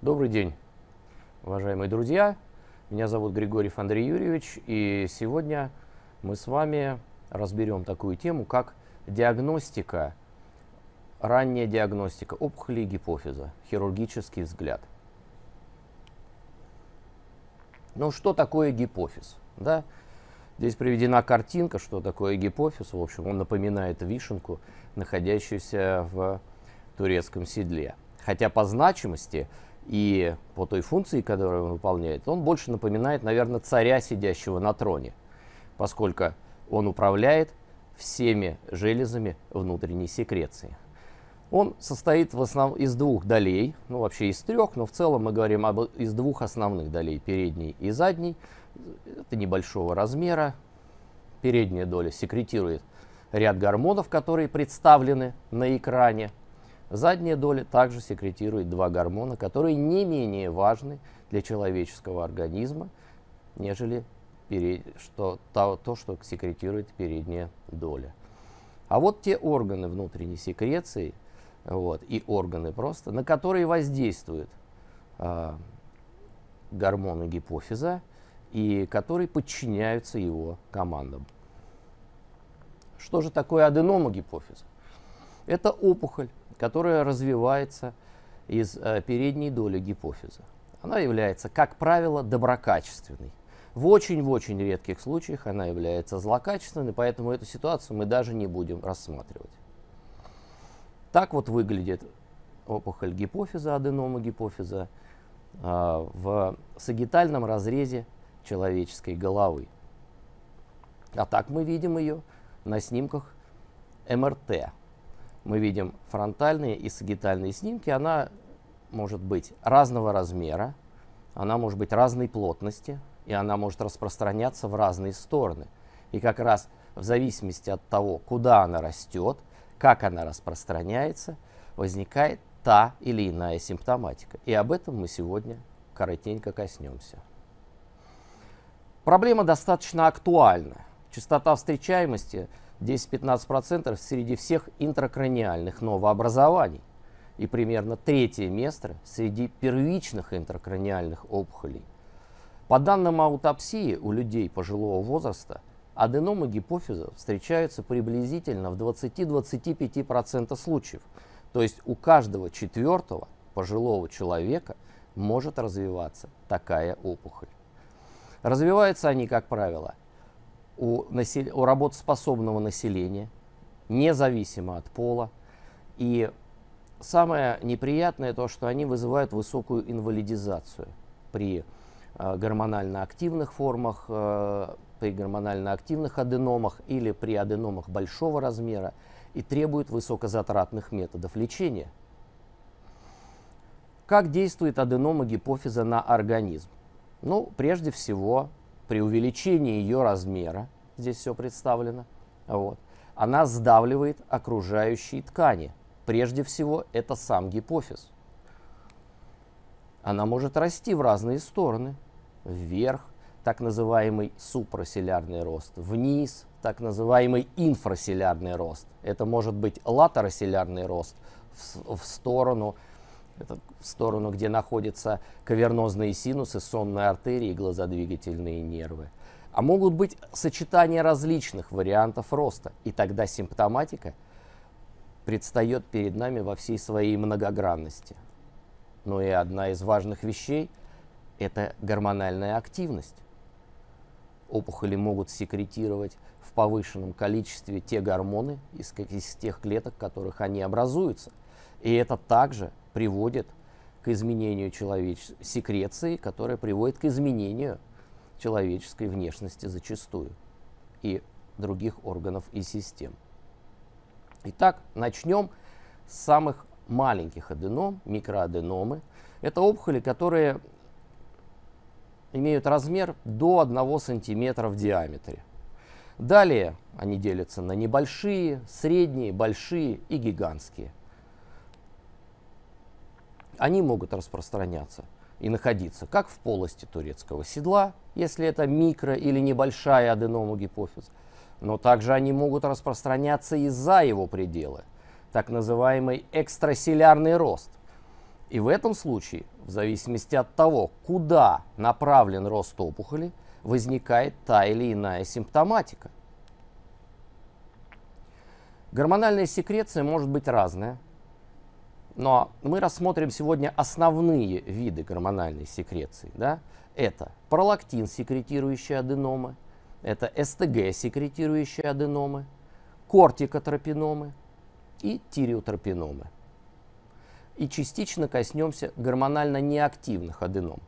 Добрый день, уважаемые друзья. Меня зовут Григорьев Андрей Юрьевич, и сегодня мы с вами разберем такую тему, как диагностика, ранняя диагностика опухоли гипофиза, хирургический взгляд. Ну, что такое гипофиз? Да? Здесь приведена картинка, что такое гипофиз. В общем, он напоминает вишенку, находящуюся в турецком седле. Хотя по значимости и по той функции, которую он выполняет, он больше напоминает, наверное, царя, сидящего на троне, поскольку он управляет всеми железами внутренней секреции. Он состоит в основ... из двух долей, ну вообще из трех, но в целом мы говорим об... из двух основных долей, передней и задней. Это небольшого размера. Передняя доля секретирует ряд гормонов, которые представлены на экране. Задняя доля также секретирует два гормона, которые не менее важны для человеческого организма, нежели перед, что, то, то, что секретирует передняя доля. А вот те органы внутренней секреции вот, и органы просто, на которые воздействуют э, гормоны гипофиза и которые подчиняются его командам. Что же такое аденома гипофиза? Это опухоль, которая развивается из э, передней доли гипофиза. Она является, как правило, доброкачественной. В очень-очень редких случаях она является злокачественной, поэтому эту ситуацию мы даже не будем рассматривать. Так вот выглядит опухоль гипофиза, аденома гипофиза а, в сагитальном разрезе человеческой головы. А так мы видим ее на снимках МРТ мы видим фронтальные и сагитальные снимки, она может быть разного размера, она может быть разной плотности, и она может распространяться в разные стороны. И как раз в зависимости от того, куда она растет, как она распространяется, возникает та или иная симптоматика. И об этом мы сегодня коротенько коснемся. Проблема достаточно актуальна. Частота встречаемости – 10-15% среди всех интракраниальных новообразований и примерно третье место среди первичных интракраниальных опухолей. По данным аутопсии у людей пожилого возраста аденомы гипофиза встречаются приблизительно в 20-25% случаев, то есть у каждого четвертого пожилого человека может развиваться такая опухоль. Развиваются они, как правило, у, насел... у работоспособного населения, независимо от пола. И самое неприятное то, что они вызывают высокую инвалидизацию при э, гормонально активных формах, э, при гормонально активных аденомах или при аденомах большого размера и требуют высокозатратных методов лечения. Как действует аденома гипофиза на организм? Ну, прежде всего, при увеличении ее размера, здесь все представлено, вот, она сдавливает окружающие ткани. Прежде всего, это сам гипофиз. Она может расти в разные стороны. Вверх, так называемый супраселярный рост, вниз, так называемый инфраселярный рост. Это может быть латероселярный рост в, в сторону это в сторону, где находятся кавернозные синусы, сонные артерии, глазодвигательные нервы. А могут быть сочетания различных вариантов роста, и тогда симптоматика предстает перед нами во всей своей многогранности. Но и одна из важных вещей – это гормональная активность. Опухоли могут секретировать в повышенном количестве те гормоны из, из тех клеток, которых они образуются. И это также приводит к изменению человеческой секреции, которая приводит к изменению человеческой внешности зачастую и других органов и систем. Итак, начнем с самых маленьких аденом, микроаденомы. Это опухоли, которые имеют размер до 1 см в диаметре. Далее они делятся на небольшие, средние, большие и гигантские они могут распространяться и находиться как в полости турецкого седла, если это микро или небольшая аденома гипофиз, но также они могут распространяться и за его пределы, так называемый экстраселярный рост. И в этом случае, в зависимости от того, куда направлен рост опухоли, возникает та или иная симптоматика. Гормональная секреция может быть разная, но мы рассмотрим сегодня основные виды гормональной секреции. Да? Это пролактин, секретирующие аденомы, это СТГ, секретирующие аденомы, кортикотропиномы и тиреотропиномы. И частично коснемся гормонально неактивных аденом.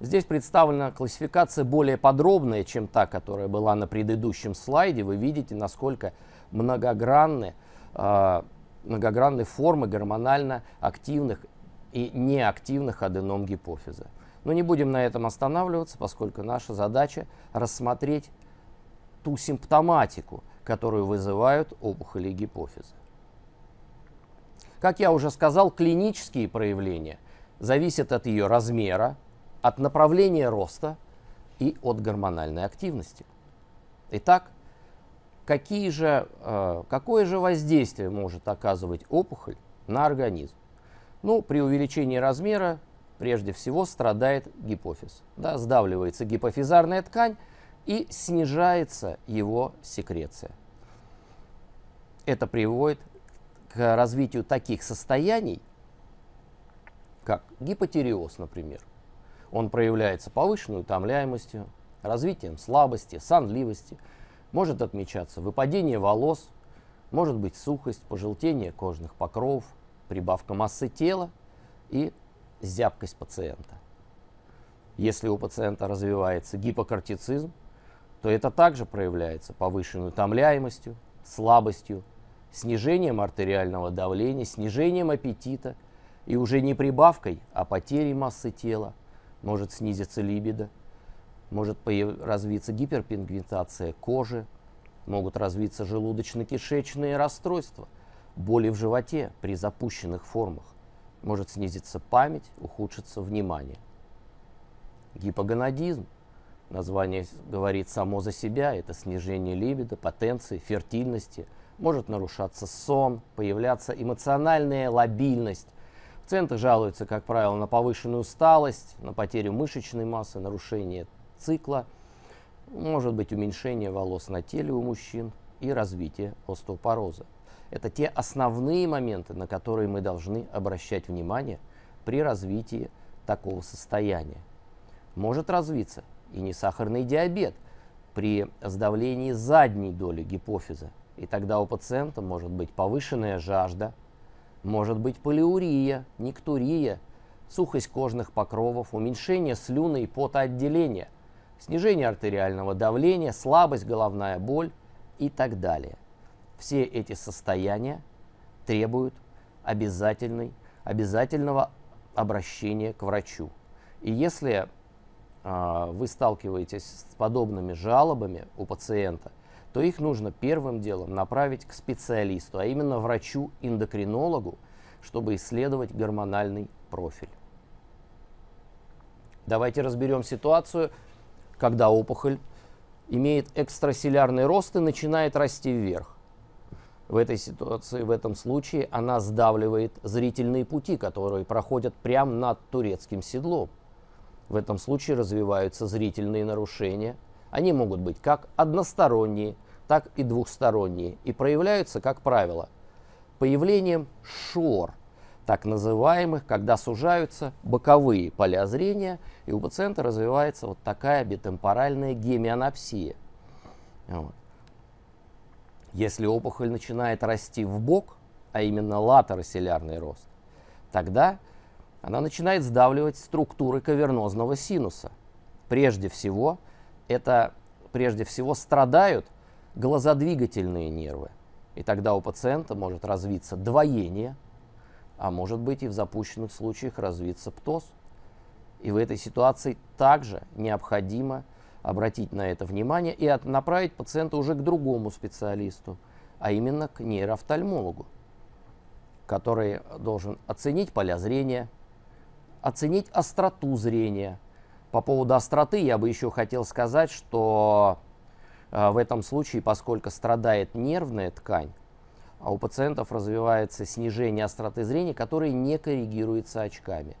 Здесь представлена классификация более подробная, чем та, которая была на предыдущем слайде. Вы видите, насколько многогранны а, многогранной формы гормонально активных и неактивных аденом гипофиза. Но не будем на этом останавливаться, поскольку наша задача рассмотреть ту симптоматику, которую вызывают опухоли гипофиза. Как я уже сказал, клинические проявления зависят от ее размера, от направления роста и от гормональной активности. Итак, какие же, э, какое же воздействие может оказывать опухоль на организм? Ну, при увеличении размера прежде всего страдает гипофиз. Да, сдавливается гипофизарная ткань и снижается его секреция. Это приводит к развитию таких состояний, как гипотериоз, например. Он проявляется повышенной утомляемостью, развитием слабости, сонливости – может отмечаться выпадение волос, может быть сухость, пожелтение кожных покровов, прибавка массы тела и зябкость пациента. Если у пациента развивается гипокортицизм, то это также проявляется повышенной утомляемостью, слабостью, снижением артериального давления, снижением аппетита и уже не прибавкой, а потерей массы тела может снизиться либидо, может развиться гиперпигментация кожи, могут развиться желудочно-кишечные расстройства, боли в животе при запущенных формах, может снизиться память, ухудшится внимание. Гипогонадизм. Название говорит само за себя, это снижение либидо, потенции, фертильности. Может нарушаться сон, появляться эмоциональная лобильность. Пациенты жалуются, как правило, на повышенную усталость, на потерю мышечной массы, нарушение цикла, может быть уменьшение волос на теле у мужчин и развитие остеопороза. Это те основные моменты, на которые мы должны обращать внимание при развитии такого состояния. Может развиться и несахарный диабет при сдавлении задней доли гипофиза. И тогда у пациента может быть повышенная жажда, может быть полиурия, никтурия, сухость кожных покровов, уменьшение слюны и потоотделения – снижение артериального давления, слабость, головная боль и так далее. Все эти состояния требуют обязательной, обязательного обращения к врачу. И если э, вы сталкиваетесь с подобными жалобами у пациента, то их нужно первым делом направить к специалисту, а именно врачу-эндокринологу, чтобы исследовать гормональный профиль. Давайте разберем ситуацию когда опухоль имеет экстраселлярный рост и начинает расти вверх. В этой ситуации, в этом случае, она сдавливает зрительные пути, которые проходят прямо над турецким седлом. В этом случае развиваются зрительные нарушения. Они могут быть как односторонние, так и двухсторонние и проявляются, как правило, появлением шор – так называемых, когда сужаются боковые поля зрения, и у пациента развивается вот такая битемпоральная гемианопсия. Вот. Если опухоль начинает расти в бок, а именно латероселярный рост, тогда она начинает сдавливать структуры кавернозного синуса. Прежде всего, это прежде всего страдают глазодвигательные нервы. И тогда у пациента может развиться двоение – а может быть и в запущенных случаях развиться птоз И в этой ситуации также необходимо обратить на это внимание и от, направить пациента уже к другому специалисту, а именно к нейроофтальмологу, который должен оценить поля зрения, оценить остроту зрения. По поводу остроты я бы еще хотел сказать, что э, в этом случае, поскольку страдает нервная ткань, а у пациентов развивается снижение остроты зрения, которое не коррегируется очками.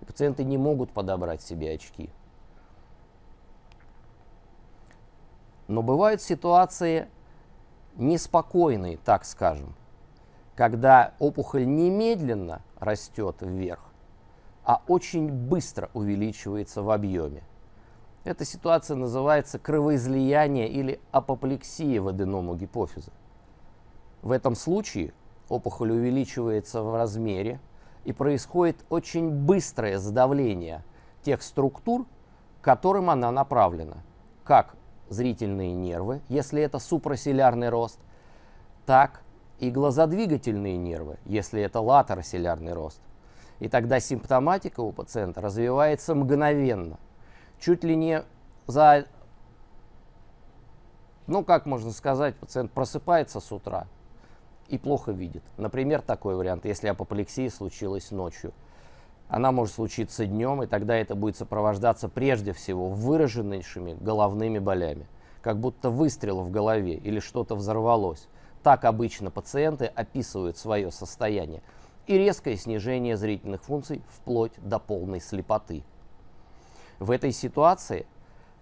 И пациенты не могут подобрать себе очки. Но бывают ситуации неспокойные, так скажем, когда опухоль немедленно растет вверх, а очень быстро увеличивается в объеме. Эта ситуация называется кровоизлияние или апоплексия в аденому гипофиза. В этом случае опухоль увеличивается в размере и происходит очень быстрое сдавление тех структур, к которым она направлена, как зрительные нервы, если это супраселярный рост, так и глазодвигательные нервы, если это латероселярный рост. И тогда симптоматика у пациента развивается мгновенно, чуть ли не за ну, как можно сказать, пациент просыпается с утра, и плохо видит. Например, такой вариант, если апоплексия случилась ночью. Она может случиться днем, и тогда это будет сопровождаться прежде всего выраженнейшими головными болями, как будто выстрел в голове или что-то взорвалось. Так обычно пациенты описывают свое состояние. И резкое снижение зрительных функций вплоть до полной слепоты. В этой ситуации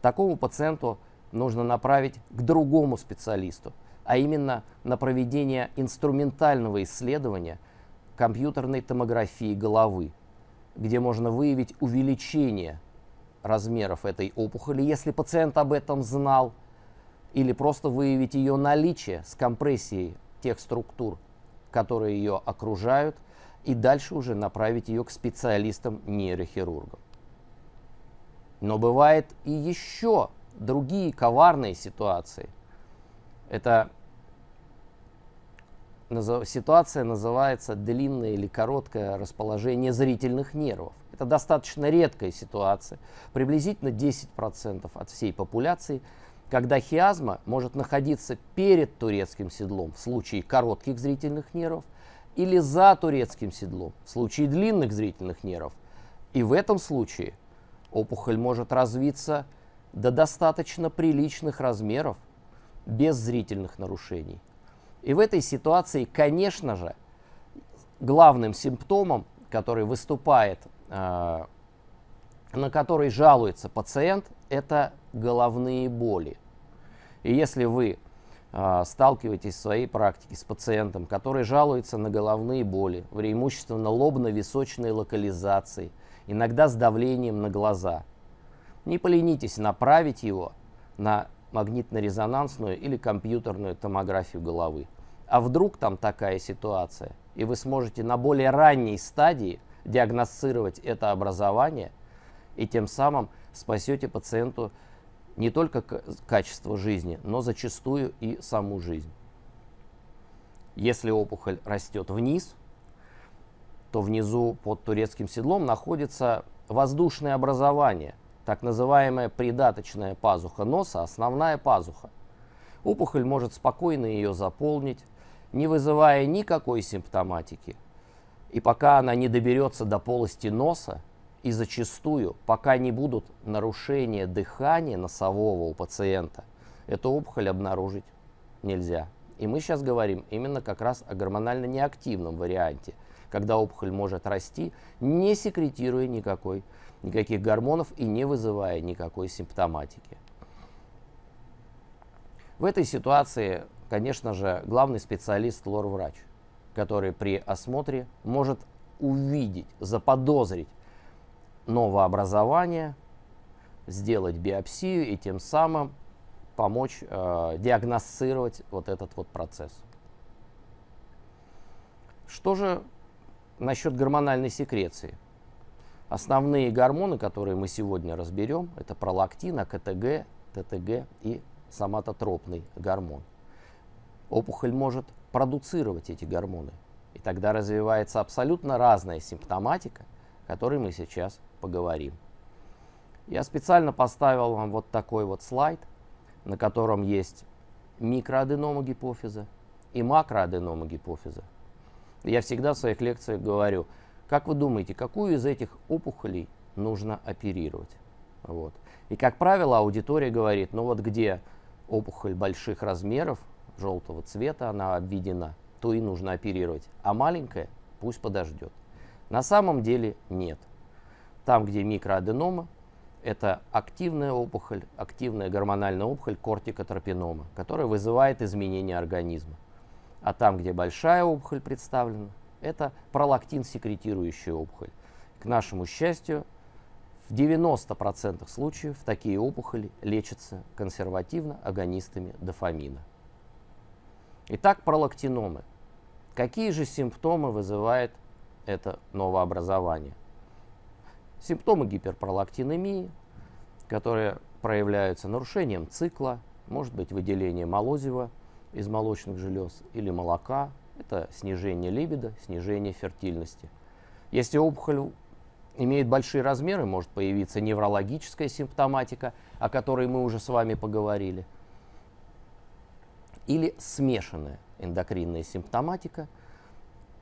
такому пациенту нужно направить к другому специалисту – а именно на проведение инструментального исследования компьютерной томографии головы, где можно выявить увеличение размеров этой опухоли, если пациент об этом знал, или просто выявить ее наличие с компрессией тех структур, которые ее окружают, и дальше уже направить ее к специалистам-нейрохирургам. Но бывает и еще другие коварные ситуации. Это ситуация называется длинное или короткое расположение зрительных нервов. Это достаточно редкая ситуация, приблизительно 10% от всей популяции, когда хиазма может находиться перед турецким седлом в случае коротких зрительных нервов или за турецким седлом в случае длинных зрительных нервов. И в этом случае опухоль может развиться до достаточно приличных размеров без зрительных нарушений. И в этой ситуации, конечно же, главным симптомом, который выступает, э, на который жалуется пациент, это головные боли. И если вы э, сталкиваетесь в своей практике с пациентом, который жалуется на головные боли, преимущественно лобно-височной локализации, иногда с давлением на глаза, не поленитесь направить его на магнитно-резонансную или компьютерную томографию головы. А вдруг там такая ситуация, и вы сможете на более ранней стадии диагностировать это образование, и тем самым спасете пациенту не только качество жизни, но зачастую и саму жизнь. Если опухоль растет вниз, то внизу под турецким седлом находится воздушное образование, так называемая придаточная пазуха носа, основная пазуха. Опухоль может спокойно ее заполнить, не вызывая никакой симптоматики. И пока она не доберется до полости носа, и зачастую, пока не будут нарушения дыхания носового у пациента, эту опухоль обнаружить нельзя. И мы сейчас говорим именно как раз о гормонально неактивном варианте, когда опухоль может расти, не секретируя никакой никаких гормонов и не вызывая никакой симптоматики. В этой ситуации, конечно же, главный специалист лор-врач, который при осмотре может увидеть, заподозрить новообразование, сделать биопсию и тем самым помочь э, диагностировать вот этот вот процесс. Что же насчет гормональной секреции? Основные гормоны, которые мы сегодня разберем, это пролактин, АКТГ, ТТГ и соматотропный гормон. Опухоль может продуцировать эти гормоны, и тогда развивается абсолютно разная симптоматика, о которой мы сейчас поговорим. Я специально поставил вам вот такой вот слайд, на котором есть микроаденома гипофиза и макроаденома гипофиза. Я всегда в своих лекциях говорю – как вы думаете, какую из этих опухолей нужно оперировать? Вот. И, как правило, аудитория говорит, ну вот где опухоль больших размеров, желтого цвета, она обведена, то и нужно оперировать. А маленькая пусть подождет. На самом деле нет. Там, где микроаденома, это активная опухоль, активная гормональная опухоль кортикотропинома, которая вызывает изменения организма. А там, где большая опухоль представлена, это пролактин секретирующая опухоль. К нашему счастью, в 90% случаев такие опухоли лечатся консервативно агонистами дофамина. Итак, пролактиномы. Какие же симптомы вызывает это новообразование? Симптомы гиперпролактинемии, которые проявляются нарушением цикла, может быть выделение молозива из молочных желез или молока, это снижение либидо, снижение фертильности. Если опухоль имеет большие размеры, может появиться неврологическая симптоматика, о которой мы уже с вами поговорили. Или смешанная эндокринная симптоматика,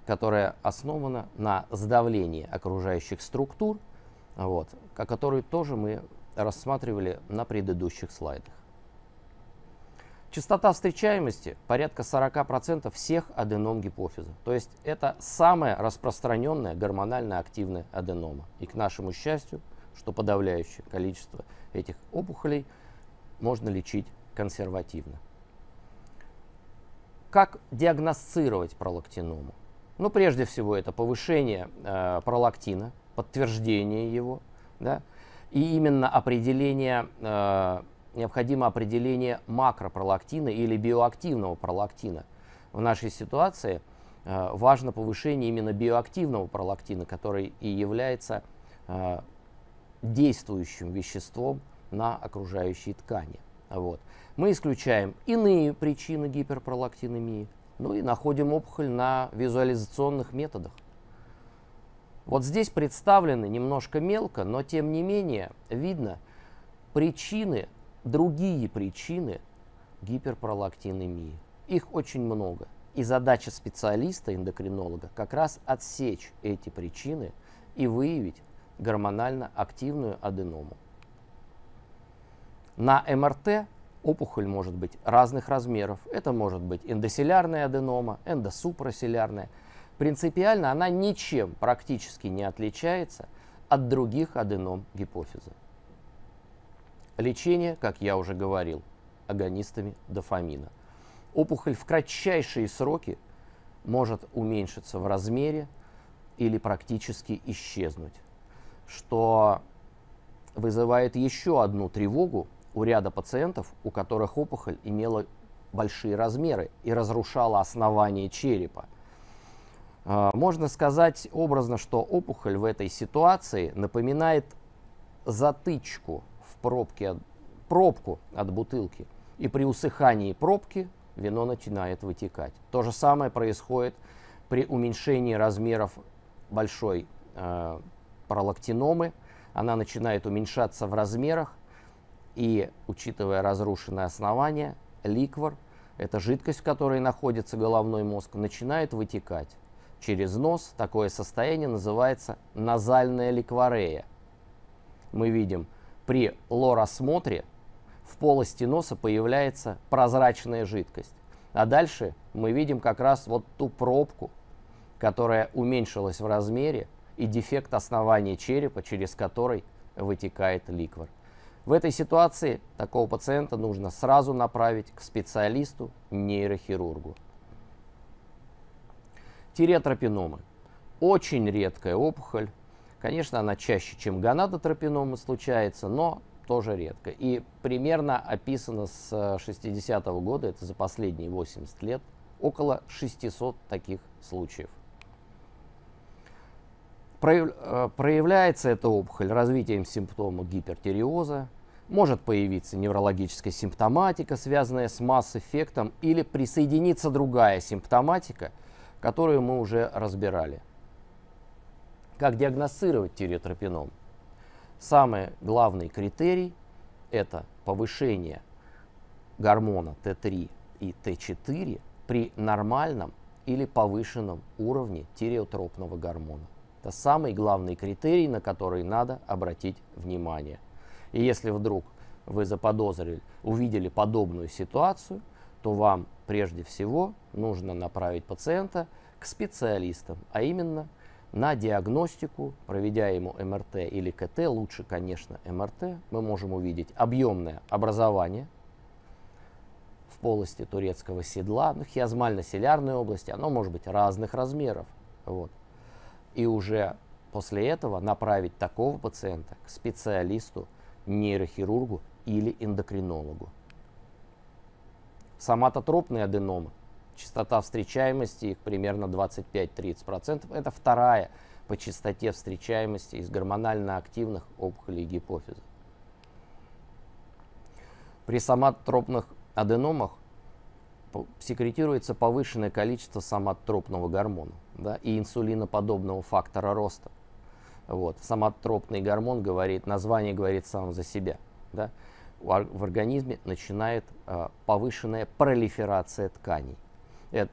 которая основана на сдавлении окружающих структур, вот, о которой тоже мы рассматривали на предыдущих слайдах. Частота встречаемости порядка 40% всех аденом гипофиза. То есть это самая распространенная гормонально активная аденома. И к нашему счастью, что подавляющее количество этих опухолей можно лечить консервативно. Как диагностировать пролактиному? Ну, прежде всего, это повышение э, пролактина, подтверждение его, да, и именно определение э, необходимо определение макропролактина или биоактивного пролактина. В нашей ситуации э, важно повышение именно биоактивного пролактина, который и является э, действующим веществом на окружающей ткани. Вот. Мы исключаем иные причины гиперпролактинемии, ну и находим опухоль на визуализационных методах. Вот здесь представлены немножко мелко, но тем не менее видно причины другие причины гиперпролактинемии. Их очень много. И задача специалиста, эндокринолога, как раз отсечь эти причины и выявить гормонально активную аденому. На МРТ опухоль может быть разных размеров. Это может быть эндоселярная аденома, эндосупроселярная. Принципиально она ничем практически не отличается от других аденом гипофиза. Лечение, как я уже говорил, агонистами дофамина. Опухоль в кратчайшие сроки может уменьшиться в размере или практически исчезнуть, что вызывает еще одну тревогу у ряда пациентов, у которых опухоль имела большие размеры и разрушала основание черепа. А, можно сказать образно, что опухоль в этой ситуации напоминает затычку пробке от, пробку от бутылки. И при усыхании пробки вино начинает вытекать. То же самое происходит при уменьшении размеров большой э, пролактиномы. Она начинает уменьшаться в размерах, и, учитывая разрушенное основание, ликвор, это жидкость, в которой находится головной мозг, начинает вытекать через нос. Такое состояние называется назальная ликворея. Мы видим при лоросмотре в полости носа появляется прозрачная жидкость. А дальше мы видим как раз вот ту пробку, которая уменьшилась в размере, и дефект основания черепа, через который вытекает ликвор. В этой ситуации такого пациента нужно сразу направить к специалисту, нейрохирургу. Тиреотропиномы. Очень редкая опухоль, Конечно, она чаще, чем гонадотропинома случается, но тоже редко. И примерно описано с 60-го э, года, это за последние 80 лет, около 600 таких случаев. Э, проявляется эта опухоль развитием симптома гипертиреоза, может появиться неврологическая симптоматика, связанная с масс-эффектом, или присоединится другая симптоматика, которую мы уже разбирали. Как диагностировать тиреотропином? Самый главный критерий – это повышение гормона Т3 и Т4 при нормальном или повышенном уровне тиреотропного гормона. Это самый главный критерий, на который надо обратить внимание. И если вдруг вы заподозрили, увидели подобную ситуацию, то вам прежде всего нужно направить пациента к специалистам, а именно на диагностику, проведя ему МРТ или КТ, лучше, конечно, МРТ, мы можем увидеть объемное образование в полости турецкого седла, ну, хиазмально-селярной области, оно может быть разных размеров. Вот. И уже после этого направить такого пациента к специалисту, нейрохирургу или эндокринологу. Соматотропные аденомы частота встречаемости их примерно 25-30%. Это вторая по частоте встречаемости из гормонально активных опухолей гипофиза. При соматотропных аденомах секретируется повышенное количество соматотропного гормона да, и инсулиноподобного фактора роста. Вот. Соматотропный гормон говорит, название говорит сам за себя. Да? В организме начинает э, повышенная пролиферация тканей. Это,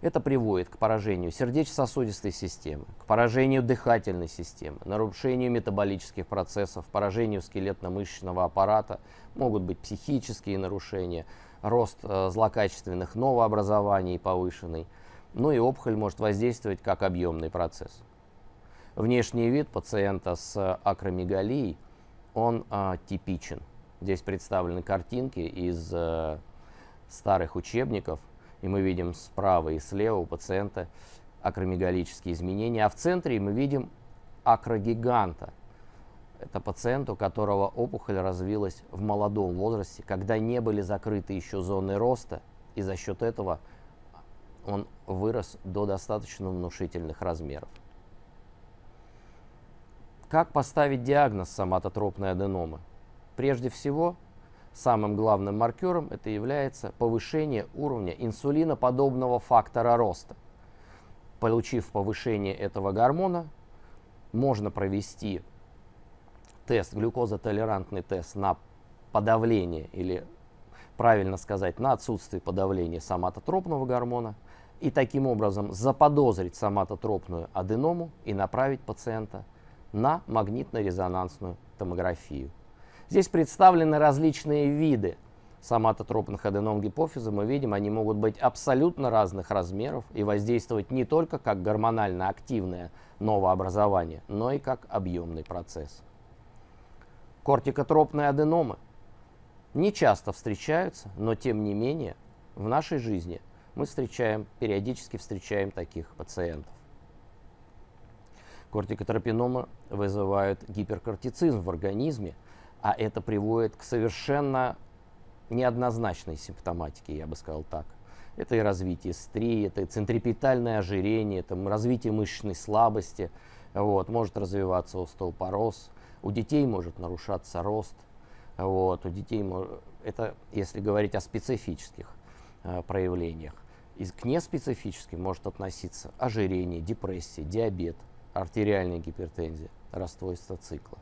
это приводит к поражению сердечно-сосудистой системы, к поражению дыхательной системы, нарушению метаболических процессов, поражению скелетно-мышечного аппарата, могут быть психические нарушения, рост э, злокачественных новообразований повышенный, ну и опухоль может воздействовать как объемный процесс. Внешний вид пациента с акромегалией, он э, типичен. Здесь представлены картинки из э, старых учебников – и мы видим справа и слева у пациента акромегалические изменения, а в центре мы видим акрогиганта. Это пациент, у которого опухоль развилась в молодом возрасте, когда не были закрыты еще зоны роста, и за счет этого он вырос до достаточно внушительных размеров. Как поставить диагноз соматотропной аденомы? Прежде всего, Самым главным маркером это является повышение уровня инсулиноподобного фактора роста. Получив повышение этого гормона, можно провести тест, глюкозотолерантный тест на подавление или, правильно сказать, на отсутствие подавления соматотропного гормона и таким образом заподозрить соматотропную аденому и направить пациента на магнитно-резонансную томографию. Здесь представлены различные виды соматотропных аденом гипофиза. Мы видим, они могут быть абсолютно разных размеров и воздействовать не только как гормонально активное новообразование, но и как объемный процесс. Кортикотропные аденомы не часто встречаются, но тем не менее в нашей жизни мы встречаем, периодически встречаем таких пациентов. Кортикотропиномы вызывают гиперкортицизм в организме, а это приводит к совершенно неоднозначной симптоматике, я бы сказал так. Это и развитие стри, это и центрипетальное ожирение, это развитие мышечной слабости, вот, может развиваться остеопороз, у детей может нарушаться рост, вот, у детей это если говорить о специфических э, проявлениях. И к неспецифическим может относиться ожирение, депрессия, диабет, артериальная гипертензия, расстройство цикла.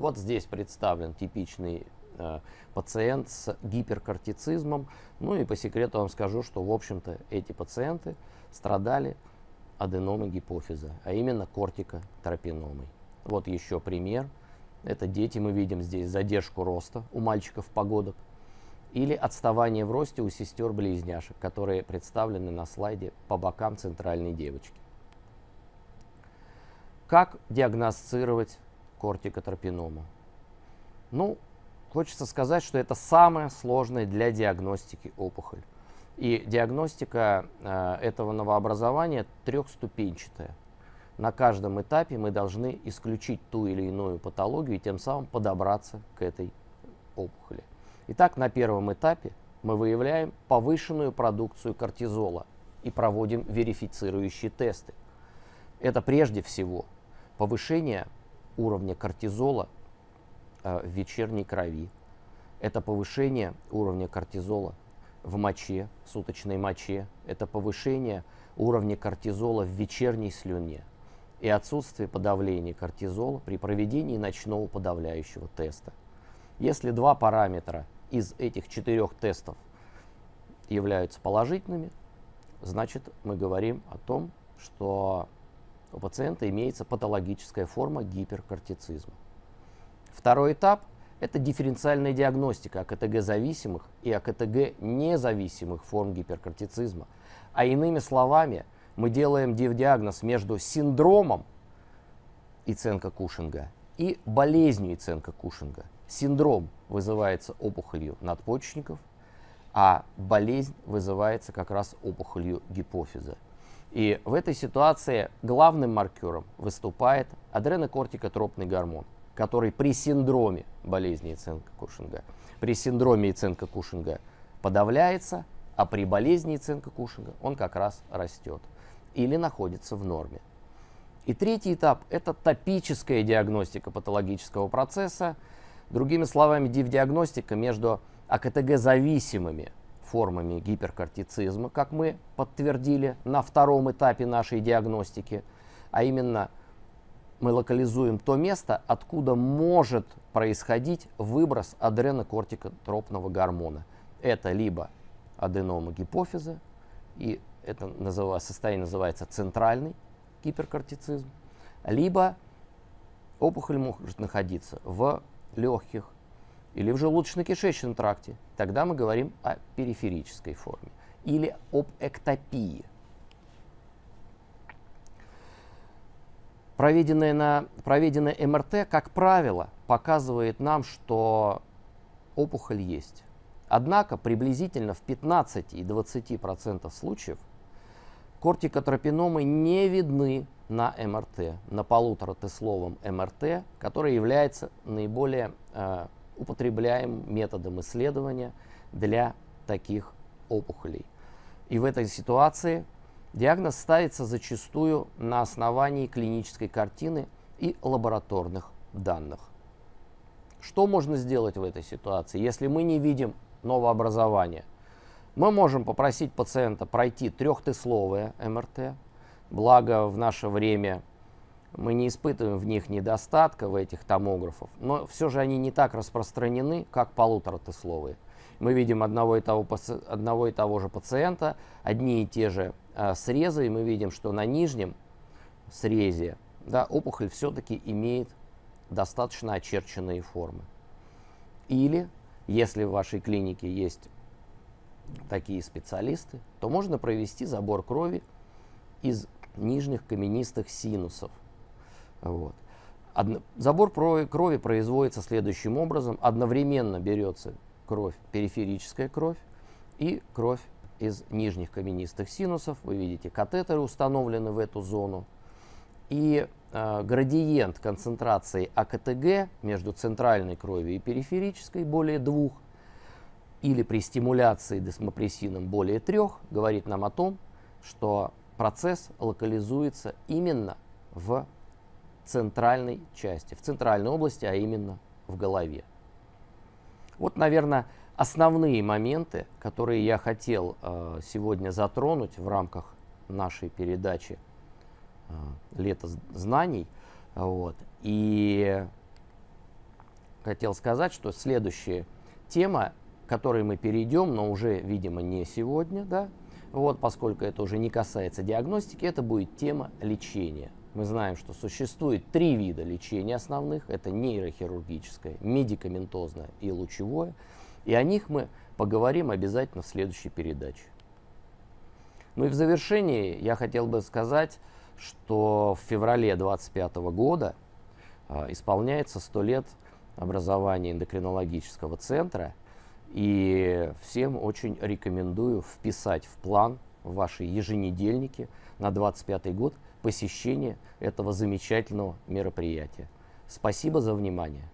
Вот здесь представлен типичный э, пациент с гиперкортицизмом. Ну и по секрету вам скажу, что, в общем-то, эти пациенты страдали аденомой гипофиза, а именно кортикотропиномой. Вот еще пример. Это дети, мы видим здесь задержку роста у мальчиков погодок или отставание в росте у сестер-близняшек, которые представлены на слайде по бокам центральной девочки. Как диагностировать кортикотропиному. Ну, хочется сказать, что это самая сложная для диагностики опухоль. И диагностика э, этого новообразования трехступенчатая. На каждом этапе мы должны исключить ту или иную патологию и тем самым подобраться к этой опухоли. Итак, на первом этапе мы выявляем повышенную продукцию кортизола и проводим верифицирующие тесты. Это прежде всего повышение уровня кортизола э, в вечерней крови. Это повышение уровня кортизола в моче, суточной моче. Это повышение уровня кортизола в вечерней слюне и отсутствие подавления кортизола при проведении ночного подавляющего теста. Если два параметра из этих четырех тестов являются положительными, значит мы говорим о том, что у пациента имеется патологическая форма гиперкортицизма. Второй этап – это дифференциальная диагностика АКТГ-зависимых и АКТГ-независимых форм гиперкортицизма. А иными словами, мы делаем диагноз между синдромом Иценка Кушинга и болезнью Иценка Кушинга. Синдром вызывается опухолью надпочечников, а болезнь вызывается как раз опухолью гипофиза – и в этой ситуации главным маркером выступает адренокортикотропный гормон, который при синдроме болезни Яценко-Кушинга, при синдроме Яценко-Кушинга подавляется, а при болезни Яценко-Кушинга он как раз растет или находится в норме. И третий этап – это топическая диагностика патологического процесса. Другими словами, див-диагностика между АКТГ-зависимыми формами гиперкортицизма, как мы подтвердили на втором этапе нашей диагностики, а именно мы локализуем то место, откуда может происходить выброс адренокортикотропного гормона. Это либо аденома гипофиза, и это называется, состояние называется центральный гиперкортицизм, либо опухоль может находиться в легких, или в желудочно-кишечном тракте, тогда мы говорим о периферической форме или об эктопии. Проведенное, на, проведенное МРТ, как правило, показывает нам, что опухоль есть. Однако приблизительно в 15 и 20% случаев кортикотропиномы не видны на МРТ, на полуторатесловом МРТ, который является наиболее э, употребляем методом исследования для таких опухолей. И в этой ситуации диагноз ставится зачастую на основании клинической картины и лабораторных данных. Что можно сделать в этой ситуации, если мы не видим новообразования? Мы можем попросить пациента пройти трехтысловое МРТ, благо в наше время мы не испытываем в них недостатка, в этих томографов, но все же они не так распространены, как полуторатесловые. Мы видим одного и того, одного и того же пациента, одни и те же э, срезы, и мы видим, что на нижнем срезе да, опухоль все-таки имеет достаточно очерченные формы. Или, если в вашей клинике есть такие специалисты, то можно провести забор крови из нижних каменистых синусов вот. Одно... Забор крови производится следующим образом. Одновременно берется кровь, периферическая кровь и кровь из нижних каменистых синусов. Вы видите, катетеры установлены в эту зону. И э, градиент концентрации АКТГ между центральной кровью и периферической более двух, или при стимуляции десмопрессином более трех, говорит нам о том, что процесс локализуется именно в центральной части, в центральной области, а именно в голове. Вот, наверное, основные моменты, которые я хотел э, сегодня затронуть в рамках нашей передачи э, «Лето знаний». Вот. И хотел сказать, что следующая тема, к которой мы перейдем, но уже, видимо, не сегодня, да, вот, поскольку это уже не касается диагностики, это будет тема лечения. Мы знаем, что существует три вида лечения основных. Это нейрохирургическое, медикаментозное и лучевое. И о них мы поговорим обязательно в следующей передаче. Ну и в завершении я хотел бы сказать, что в феврале 2025 года а, исполняется 100 лет образования эндокринологического центра. И всем очень рекомендую вписать в план ваши еженедельники на 2025 год – посещение этого замечательного мероприятия. Спасибо за внимание.